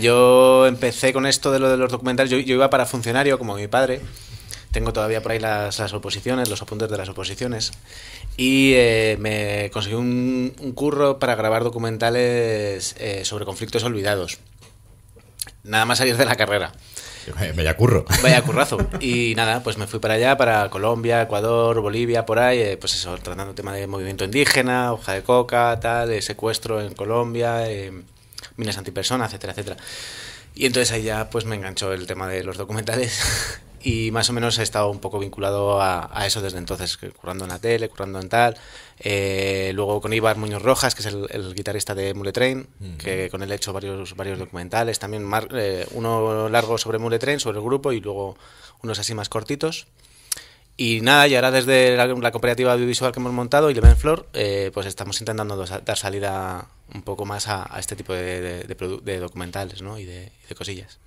Yo empecé con esto de lo de los documentales, yo, iba para funcionario como mi padre, tengo todavía por ahí las, oposiciones, los apuntes de las oposiciones, y eh, me conseguí un, curro para grabar documentales eh, sobre conflictos olvidados. Nada más salir de la carrera. Vaya curro. Vaya currazo. Y nada, pues me fui para allá, para Colombia, Ecuador, Bolivia, por ahí, eh, pues eso, tratando el tema de movimiento indígena, hoja de coca, tal, secuestro en Colombia minas antipersona, etcétera, etcétera. Y entonces ahí ya pues me enganchó el tema de los documentales y más o menos he estado un poco vinculado a, eso desde entonces, currando en la tele, currando en tal. Eh, luego con Ibar Muñoz Rojas, que es el, guitarrista de Mule Train, que con él he hecho varios, varios documentales, también eh, uno largo sobre Mule Train, sobre el grupo y luego unos así más cortitos. Y nada, y ahora desde la, cooperativa audiovisual que hemos montado, y Flor, eh, pues estamos intentando dar salida un poco más a, este tipo de, documentales y de cosillas.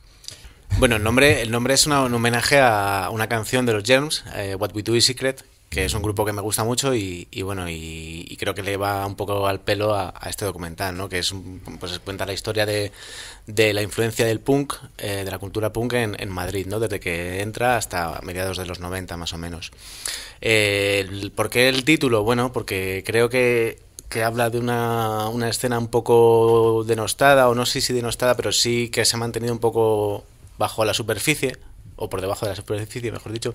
Bueno, el nombre, el nombre es un homenaje a una canción de los Germs, eh, What We Do Is Secret, que es un grupo que me gusta mucho y, bueno, y, creo que le va un poco al pelo a, este documental, ¿no? Que es pues cuenta la historia de, la influencia del punk, eh, de la cultura punk en, Madrid, ¿no? Desde que entra hasta mediados de los 90 más o menos. Eh, ¿Por qué el título? Bueno, porque creo que habla de una, una escena un poco denostada, o no sé si denostada, pero sí que se ha mantenido un poco bajo la superficie, o por debajo de la superficie, mejor dicho,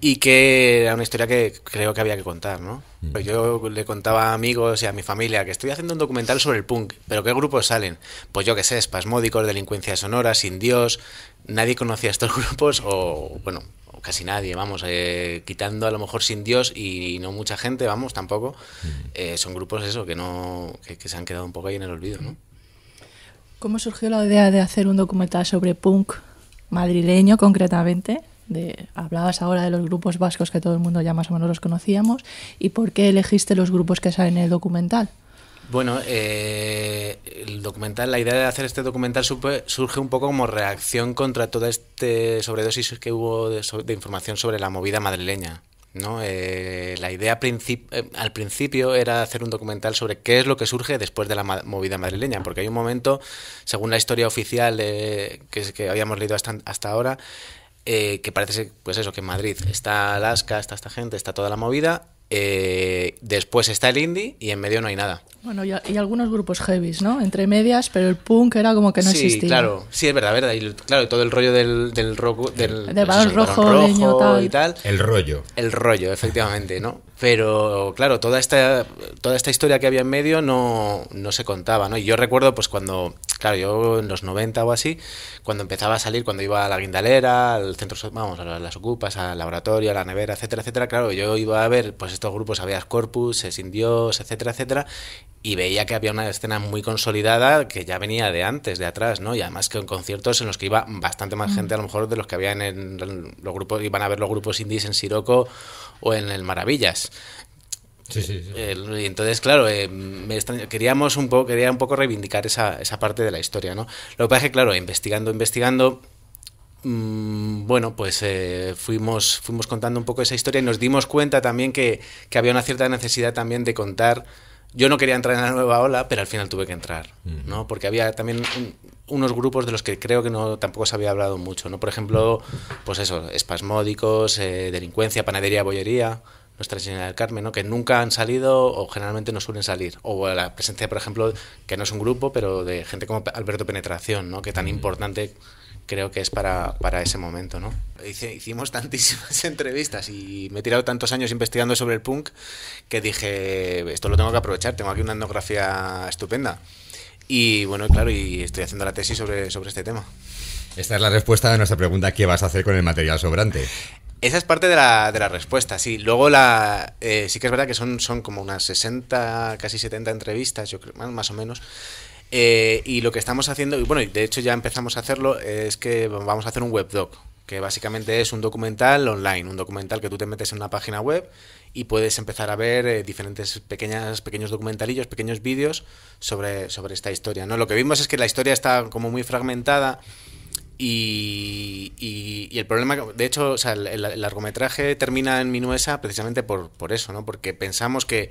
y que era una historia que creo que había que contar, ¿no? Mm. Pues yo le contaba a amigos y a mi familia que estoy haciendo un documental sobre el punk, pero ¿qué grupos salen? Pues yo qué sé, espasmódicos, delincuencia sonora, sin Dios, nadie conocía estos grupos o, bueno, casi nadie, vamos, eh, quitando a lo mejor sin Dios y, no mucha gente, vamos, tampoco, mm. eh, son grupos eso, que no, que, se han quedado un poco ahí en el olvido, ¿no? ¿Cómo surgió la idea de hacer un documental sobre punk madrileño concretamente. De, hablabas ahora de los grupos vascos que todo el mundo ya más o menos los conocíamos. ¿Y por qué elegiste los grupos que salen en el documental? Bueno, eh, el documental, la idea de hacer este documental surge un poco como reacción contra toda este sobredosis que hubo de información sobre la movida madrileña. ¿no? Eh, la idea eh, al principio era hacer un documental sobre qué es lo que surge después de la movida madrileña, porque hay un momento, según la historia oficial que, que, habíamos leído hasta, ahora, eh, que parece pues eso, que en Madrid está Alaska, está esta gente, está toda la movida, eh, después está el indie y en medio no hay nada. Bueno, y, algunos grupos heavies, ¿no? Entre medias, pero el punk era como que no existía. Sí, claro, sí, es verdad, verdad. Y claro, todo el rollo del, del Del, pues rojo, y tal. El rollo. El rollo, efectivamente, ¿no? Pero claro, toda esta, toda esta historia que había en medio no, no se contaba, ¿no? Y yo recuerdo, pues cuando pues claro, yo en los 90 o así, cuando empezaba a salir, cuando iba a la guindalera, al centro, vamos, a las ocupas, al laboratorio, a la nevera, etcétera, etcétera, claro, yo iba a ver pues estos grupos, había Corpus, es Indios, etcétera, etcétera, y veía que había una escena muy consolidada que ya venía de antes, de atrás, ¿no? Y además que en conciertos en los que iba bastante más gente, a lo mejor, de los que habían en, los grupos, iban a ver los grupos indies en Siroco o en el Maravillas. Sí, sí, sí. Eh, y entonces, claro, eh, queríamos un poco, quería un poco reivindicar esa, esa parte de la historia, ¿no? Lo que pasa es que, claro, investigando, investigando, mm, bueno, pues eh, fuimos, fuimos contando un poco esa historia y nos dimos cuenta también que, había una cierta necesidad también de contar. Yo no quería entrar en la nueva ola, pero al final tuve que entrar, ¿no? Porque había también unos grupos de los que creo que no tampoco se había hablado mucho, ¿no? Por ejemplo, pues eso, espasmódicos, delincuencia, panadería, bollería nuestra Señora del Carmen, ¿no? que nunca han salido o generalmente no suelen salir. O la presencia, por ejemplo, que no es un grupo, pero de gente como Alberto Penetración, ¿no? que tan mm. importante creo que es para, ese momento. ¿no? hicimos tantísimas entrevistas y me he tirado tantos años investigando sobre el punk que dije, esto lo tengo que aprovechar, tengo aquí una etnografía estupenda. Y bueno, claro, y estoy haciendo la tesis sobre, sobre este tema. Esta es la respuesta a nuestra pregunta, ¿qué vas a hacer con el material sobrante? Esa es parte de la, de la respuesta, sí. Luego la, eh, sí que es verdad que son, son como unas 60, casi 70 entrevistas, yo creo, más o menos. Eh, y lo que estamos haciendo, y bueno, de hecho ya empezamos a hacerlo, es que vamos a hacer un webdoc, que básicamente es un documental online, un documental que tú te metes en una página web y puedes empezar a ver eh, diferentes pequeñas, pequeños documentalillos, pequeños vídeos sobre, sobre esta historia. ¿no? Lo que vimos es que la historia está como muy fragmentada y, el problema, de hecho, el, largometraje termina en Minuesa precisamente por, por eso, ¿no? Porque pensamos que,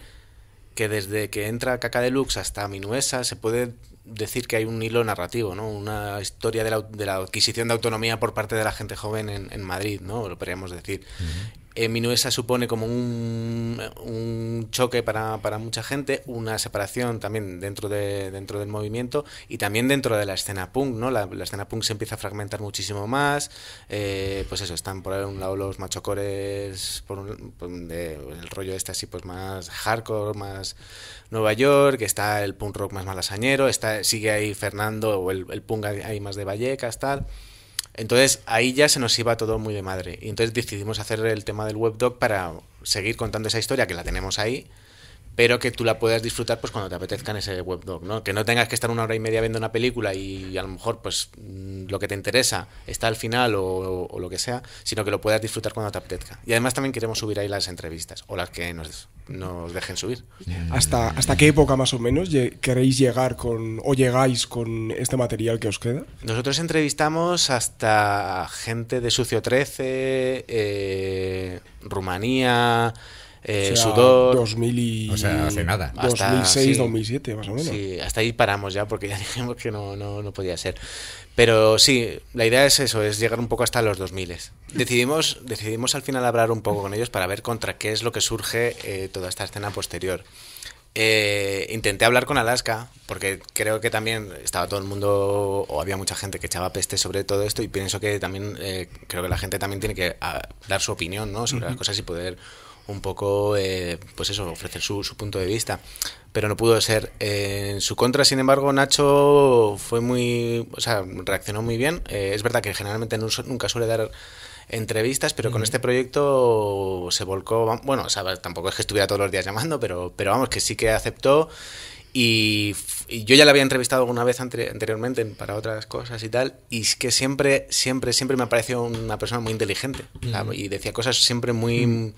desde que entra Caca Deluxe hasta Minuesa se puede decir que hay un hilo narrativo, ¿no? Una historia de la, de la adquisición de autonomía por parte de la gente joven en, Madrid, ¿no? Lo podríamos decir. Eh, Minuesa supone como un, choque para, mucha gente, una separación también dentro, de, dentro del movimiento y también dentro de la escena punk, ¿no? La, escena punk se empieza a fragmentar muchísimo más, eh, pues eso, están por un lado los machocores, por, el rollo este así pues más hardcore, más Nueva York, está el punk rock más malasañero, está, sigue ahí Fernando o el punk ahí más de Vallecas, tal... Entonces ahí ya se nos iba todo muy de madre. Y entonces decidimos hacer el tema del webdoc para seguir contando esa historia que la tenemos ahí, pero que tú la puedas disfrutar pues cuando te apetezca en ese webdoc, ¿no? Que no tengas que estar una hora y media viendo una película y a lo mejor pues mm, lo que te interesa está al final o, o lo que sea, sino que lo puedas disfrutar cuando te apetezca. Y además también queremos subir ahí las entrevistas o las que nos nos dejen subir. ¿Hasta, ¿Hasta qué época más o menos queréis llegar con o llegáis con este material que os queda? Nosotros entrevistamos hasta gente de Sucio 13, eh, Rumanía, eh, o 2000 hace nada. 2006, 2007, más o menos. Sí, hasta ahí paramos ya, porque ya dijimos que no, no, no podía ser. Pero sí, la idea es eso, es llegar un poco hasta los 2000. Decidimos, decidimos al final hablar un poco con ellos para ver contra qué es lo que surge eh, toda esta escena posterior. Eh, intenté hablar con Alaska, porque creo que también estaba todo el mundo, o había mucha gente que echaba peste sobre todo esto, y pienso que también, eh, creo que la gente también tiene que ah, dar su opinión ¿no? sobre las cosas y poder un poco, eh, pues eso, ofrecer su, punto de vista. Pero no pudo ser. Eh, en su contra, sin embargo, Nacho fue muy, o sea, reaccionó muy bien. Eh, es verdad que generalmente nunca suele dar entrevistas, pero con este proyecto se volcó, bueno, o sea, tampoco es que estuviera todos los días llamando, pero, pero vamos, que sí que aceptó. Y, yo ya la había entrevistado alguna vez anteriormente para otras cosas y tal, y es que siempre, siempre, siempre me ha parecido una persona muy inteligente. y decía cosas siempre muy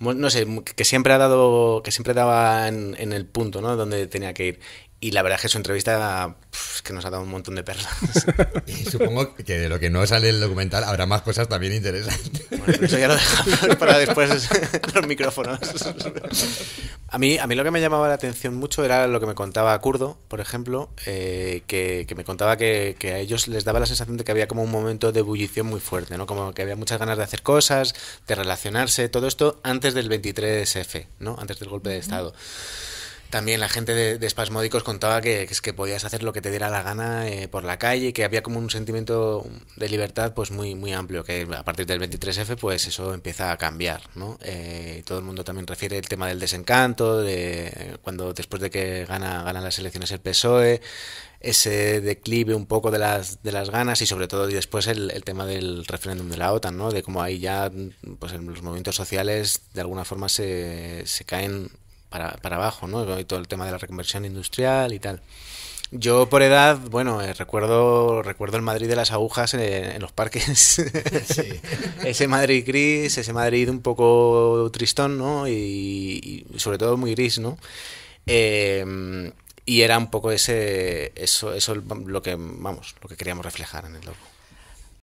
no sé, que siempre ha dado, que siempre daba en, en el punto, ¿no? Donde tenía que ir. Y la verdad es que su entrevista es que nos ha dado un montón de perlas. Y supongo que de lo que no sale el documental habrá más cosas también interesantes. Bueno, eso ya lo dejamos para después los micrófonos. A mí, a mí lo que me llamaba la atención mucho era lo que me contaba Kurdo, por ejemplo, eh, que, me contaba que, a ellos les daba la sensación de que había como un momento de ebullición muy fuerte, ¿no? Como que había muchas ganas de hacer cosas, de relacionarse, todo esto antes del 23 sf ¿no? Antes del golpe de Estado. También la gente de, espasmódicos contaba que, podías hacer lo que te diera la gana eh, por la calle, y que había como un sentimiento de libertad pues muy, muy amplio, que a partir del 23F pues eso empieza a cambiar. ¿no? Eh, todo el mundo también refiere el tema del desencanto, de cuando después de que gana, ganan las elecciones el PSOE, ese declive un poco de las, de las ganas y sobre todo después el, tema del referéndum de la OTAN, ¿no? de cómo ahí ya pues los movimientos sociales de alguna forma se, se caen para, abajo, ¿no? Y todo el tema de la reconversión industrial y tal. Yo por edad, bueno, eh, recuerdo recuerdo el Madrid de las agujas en, los parques. ese Madrid gris, ese Madrid un poco tristón, ¿no? Y, sobre todo muy gris, ¿no? Em, y era un poco ese eso, eso lo que vamos, lo que queríamos reflejar en el logo.